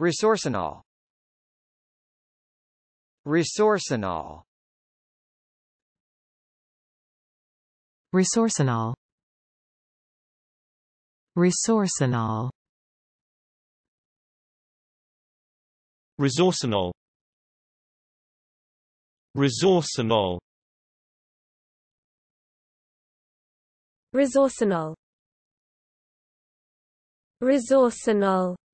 Resourcinol Resourcinol Resourcinol Resourcinol Resourcinol Resourcinol Resourcinol Resourcinol